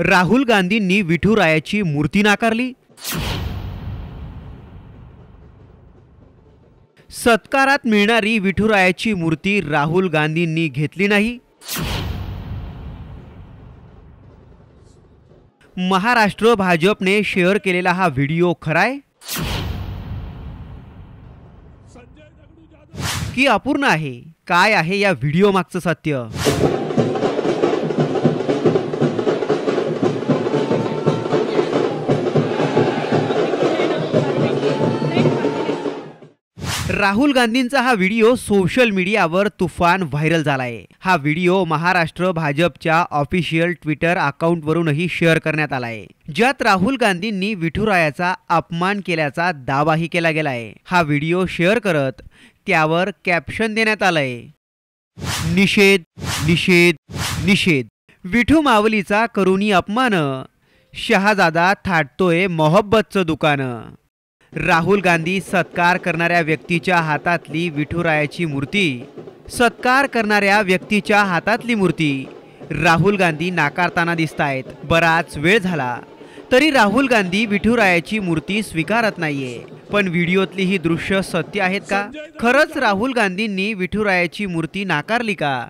राहुल गांधींनी विठुरायाची मूर्ती नाकारली सत्कारात मिळणारी विठुरायाची मूर्ती राहुल गांधींनी घेतली नाही महाराष्ट्र भाजपने शेअर केलेला हा व्हिडिओ खराय की अपूर्ण आहे काय आहे या व्हिडिओ मागचं सत्य राहुल गांधींचा हा व्हिडिओ सोशल मीडियावर तुफान व्हायरल झाला आहे हा व्हिडिओ महाराष्ट्र भाजपच्या ऑफिशियल ट्विटर अकाउंटवरूनही शेअर करण्यात आला आहे ज्यात राहुल गांधींनी विठुरायाचा अपमान केल्याचा दावाही केला गेला आहे हा व्हिडिओ शेअर करत त्यावर कॅप्शन देण्यात आलंय निषेध निषेध निषेध विठू मावलीचा करुणी अपमान शहाजादा थाटतोय मोहब्बतचं दुकानं राहुल गांधी सत्कार करणाऱ्या व्यक्तीच्या हातातली विठुरायाची मूर्ती सत्कार करणाऱ्या व्यक्तीच्या हातातली मूर्ती राहुल गांधी नाकारताना दिसत आहेत बराच वेळ झाला तरी राहुल गांधी विठुरायाची मूर्ती स्वीकारत नाहीये पण व्हिडिओतली ही दृश्य सत्य आहेत का खरंच राहुल गांधींनी विठुरायाची मूर्ती नाकारली का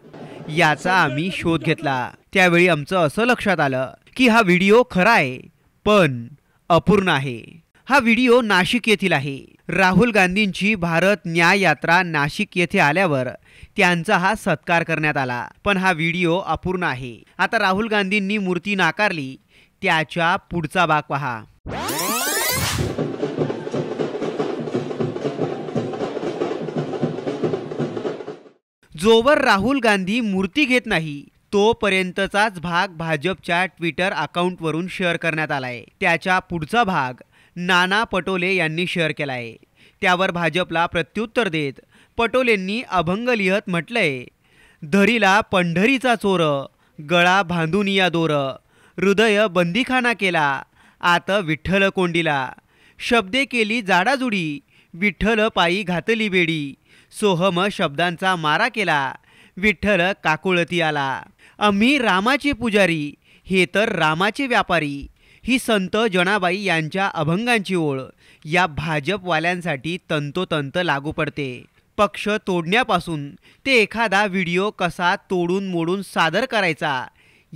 याचा आम्ही शोध घेतला त्यावेळी आमचं असं लक्षात आलं की हा व्हिडिओ खरा आहे पण अपूर्ण आहे हा व्हिडिओ नाशिक येथील आहे राहुल गांधींची भारत न्याय यात्रा नाशिक येथे आल्यावर त्यांचा हा सत्कार करण्यात आला पण हा व्हिडिओ अपूर्ण आहे आता राहुल गांधींनी मूर्ती नाकारली त्याच्या पुढचा भाग पहा जोवर राहुल गांधी मूर्ती घेत नाही तोपर्यंतचाच भाग भाजपच्या ट्विटर अकाउंटवरून शेअर करण्यात आलाय त्याच्या पुढचा भाग नाना पटोले यांनी शेअर केला आहे त्यावर भाजपला प्रत्युत्तर देत पटोलेंनी अभंग लिहत म्हटलंय धरीला पंढरीचा चोर गळा बांधून या दोर हृदय बंदीखाना केला आत विठ्ठल कोंडीला शब्दे केली जाडाजुडी विठ्ठल पायी घातली बेडी सोहम शब्दांचा मारा केला विठ्ठल काकुळती आला आम्ही रामाचे पुजारी हे तर रामाचे व्यापारी ही संत जनाबाई यांच्या अभंगांची ओळ या भाजपवाल्यांसाठी तंतोतंत लागू पडते पक्ष तोडण्यापासून ते एखादा व्हिडिओ कसा तोडून मोडून सादर करायचा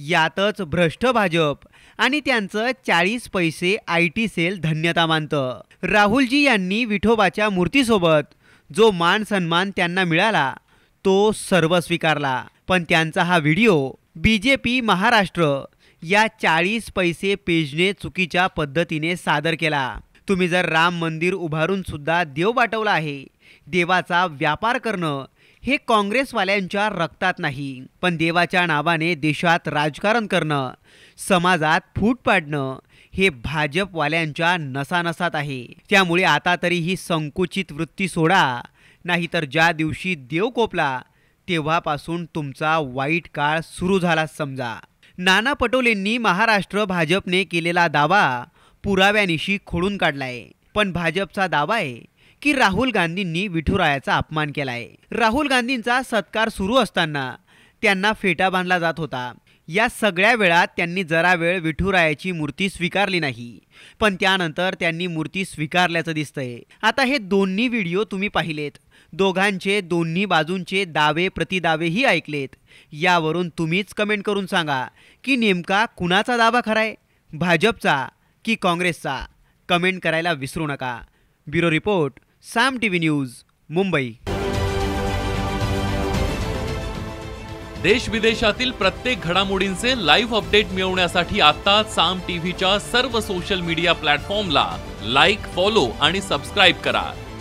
यातच भ्रष्ट भाजप आणि त्यांचं चाळीस पैसे आय टी सेल धन्यता मानतं राहुलजी यांनी विठोबाच्या मूर्तीसोबत जो मान सन्मान त्यांना मिळाला तो सर्व स्वीकारला पण त्यांचा हा व्हिडिओ बी महाराष्ट्र या चाळीस पैसे पेजने चुकीच्या पद्धतीने सादर केला तुम्ही जर राम मंदिर उभारून सुद्धा देव वाटवला आहे देवाचा व्यापार करणं हे काँग्रेसवाल्यांच्या रक्तात नाही पण देवाच्या नावाने देशात राजकारण करणं समाजात फूट पाडणं हे भाजपवाल्यांच्या नसानसात आहे त्यामुळे आता तरी ही संकुचित वृत्ती सोडा नाहीतर ज्या दिवशी देव कोपला तेव्हापासून तुमचा वाईट काळ सुरू झाला समजा नाना पटोलेंनी महाराष्ट्र भाजपने केलेला दावा पुराव्यानिशी खोडून काढलाय पण भाजपचा दावा आहे की राहुल गांधींनी विठुरायाचा अपमान केलाय राहुल गांधींचा सत्कार सुरू असताना त्यांना फेटा बांधला जात होता या सगळ्या वेळात त्यांनी जरा वेळ विठुरायाची मूर्ती स्वीकारली नाही पण त्यानंतर त्यांनी मूर्ती स्वीकारल्याचं दिसतंय आता हे दोन्ही व्हिडिओ तुम्ही पाहिलेत दोघांचे दोन्ही बाजूंचे दावे प्रतिदावेही ऐकलेत यावरून तुम्हीच कमेंट करून सांगा की नेमका कुणाचा दावा खरा आहे भाजपचा की काँग्रेसचा कमेंट करायला विसरू नका bureau report Saam T V news Mumbai देश विदेशातील प्रत्येक घडामोडींचे लाईव्ह अपडेट मिळवण्यासाठी आता साम टीव्हीच्या सर्व सोशल मीडिया प्लॅटफॉर्मला लाईक फॉलो आणि सबस्क्राईब करा